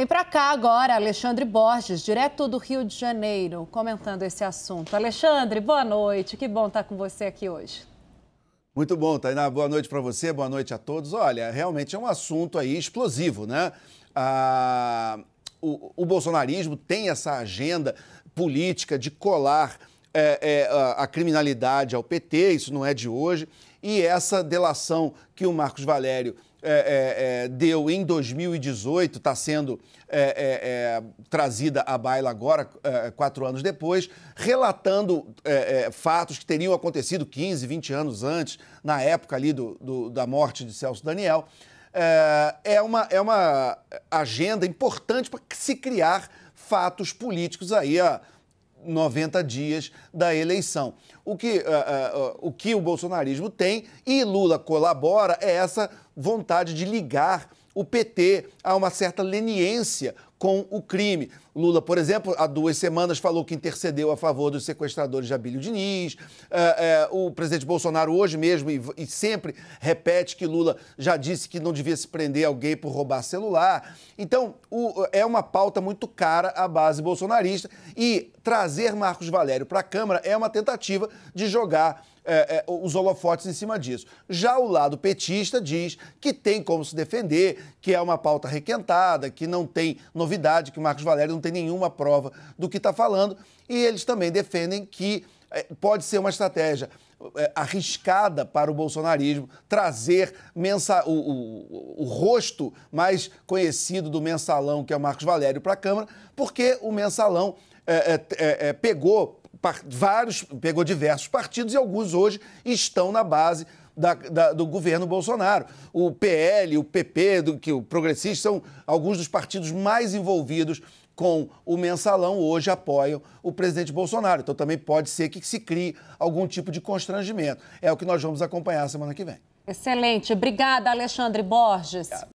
Vem para cá agora, Alexandre Borges, direto do Rio de Janeiro, comentando esse assunto. Alexandre, boa noite. Que bom estar com você aqui hoje. Muito bom, Tainá. Boa noite para você, boa noite a todos. Olha, realmente é um assunto aí explosivo, né? Ah, o, o bolsonarismo tem essa agenda política de colar é, é, a, a criminalidade ao PT, isso não é de hoje, e essa delação que o Marcos Valério é, é, é, deu em 2018, está sendo é, é, é trazida à baila agora, quatro anos depois, relatando fatos que teriam acontecido 15, 20 anos antes, na época ali do, do da morte de Celso Daniel. É, uma, é uma agenda importante para se criar fatos políticos aí. A, 90 dias da eleição. O que, uh, uh, uh, o que o bolsonarismo tem e Lula colabora é essa vontade de ligar o PT a uma certa leniência com o crime. Lula, por exemplo, há duas semanas falou que intercedeu a favor dos sequestradores de Abílio Diniz. É, é, o presidente Bolsonaro hoje mesmo e, sempre repete que Lula já disse que não devia se prender alguém por roubar celular. Então, é uma pauta muito cara à base bolsonarista e trazer Marcos Valério para a Câmara é uma tentativa de jogar é, é, os holofotes em cima disso. Já o lado petista diz que tem como se defender, que é uma pauta requentada, que não tem novidade novidade que o Marcos Valério não tem nenhuma prova do que está falando. E eles também defendem que é, pode ser uma estratégia é, arriscada para o bolsonarismo trazer mensa, o, o, o, rosto mais conhecido do mensalão, que é o Marcos Valério, para a Câmara, porque o mensalão é, é, é, é pegou vários, pegou diversos partidos e alguns hoje estão na base da, da, do governo Bolsonaro. O PL, o PP, do, que o progressista são alguns dos partidos mais envolvidos com o mensalão hoje apoiam o presidente Bolsonaro. Então também pode ser que se crie algum tipo de constrangimento. É o que nós vamos acompanhar semana que vem. Excelente. Obrigada, Alexandre Borges. Obrigado.